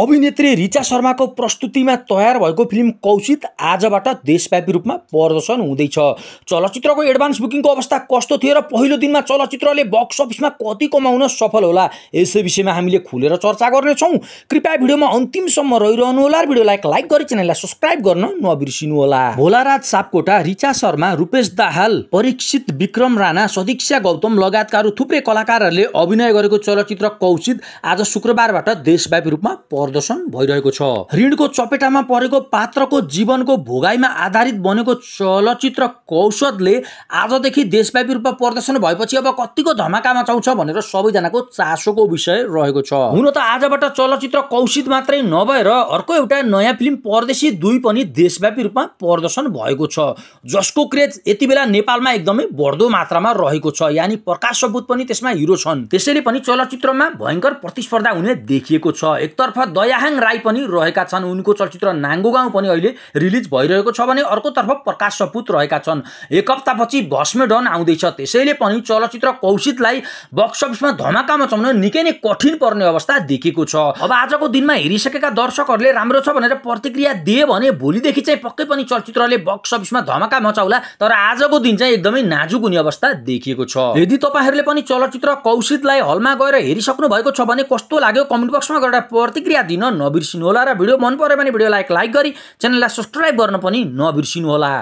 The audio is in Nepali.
अभिनेत्री रिचा शर्माको प्रस्तुतिमा तयार भएको फिल्म कौशित आजबाट देशव्यापी रूपमा प्रदर्शन हुँदैछ चलचित्रको एडभान्स बुकिङको अवस्था कस्तो थियो र पहिलो दिनमा चलचित्रले बक्स अफिसमा कति कमाउन सफल होला यसै विषयमा हामीले खुलेर चर्चा गर्नेछौँ कृपया भिडियोमा अन्तिमसम्म रहिरहनुहोला र भिडियोलाई लाइक गरी च्यानललाई सब्सक्राइब गर्न नबिर्सिनुहोला भोलाराज सापकोटा रिचा शर्मा रूपेश दाहाल परीक्षित विक्रम राणा सदीक्षा गौतम लगायतका अरू थुप्रै कलाकारहरूले अभिनय गरेको चलचित्र कौशित आज शुक्रबारबाट देशव्यापी रूपमा प्रदर्शन भइरहेको छ ऋणको चपेटामा परेको पात्रको जीवनको भोगाईमा आधारित बनेको चलचित्र कौशलले आजदेखि देशव्यापी रूपमा प्रदर्शन भएपछि अब कतिको धमाकामा चाउँछ भनेर सबैजनाको चासोको विषय रहेको छ हुन त आजबाट चलचित्र कौशित मात्रै नभएर अर्को एउटा नयाँ फिल्म परदेशी दुई पनि देशव्यापी रूपमा प्रदर्शन भएको छ जसको क्रेज यति बेला नेपालमा एकदमै बढ्दो मात्रामा रहेको छ यानि प्रकाश सबुत पनि त्यसमा हिरो छन् त्यसैले पनि चलचित्रमा भयङ्कर प्रतिस्पर्धा हुने देखिएको छ एकतर्फ दयाहाङ राई पनि रहेका छन् उनको चलचित्र नाङ्गो गाउँ पनि अहिले रिलिज भइरहेको छ भने अर्कोतर्फ प्रकाश सपुत रहेका छन् एक हप्तापछि भस्मे डन आउँदैछ त्यसैले पनि चलचित्र कौशितलाई बक्स अफिसमा धमाका मचाउन निकै नै कठिन पर्ने अवस्था देखिएको छ अब आजको दिनमा हेरिसकेका दर्शकहरूले राम्रो छ भनेर प्रतिक्रिया दिए भने भोलिदेखि चाहिँ पक्कै पनि चलचित्रले बक्स अफिसमा धमाका मचाउला तर आजको दिन चाहिँ एकदमै नाजुक हुने अवस्था देखिएको छ यदि तपाईँहरूले पनि चलचित्र कौशितलाई हलमा गएर हेरिसक्नु भएको छ भने कस्तो लाग्यो कमेन्ट बक्समा गएर प्रतिक्रिया दिन दिन नबिर्सिनुहोला र भिडियो मन पऱ्यो भने भिडियोलाई एक लाइक गरी च्यानललाई सब्सक्राइब गर्न पनि नबिर्सिनुहोला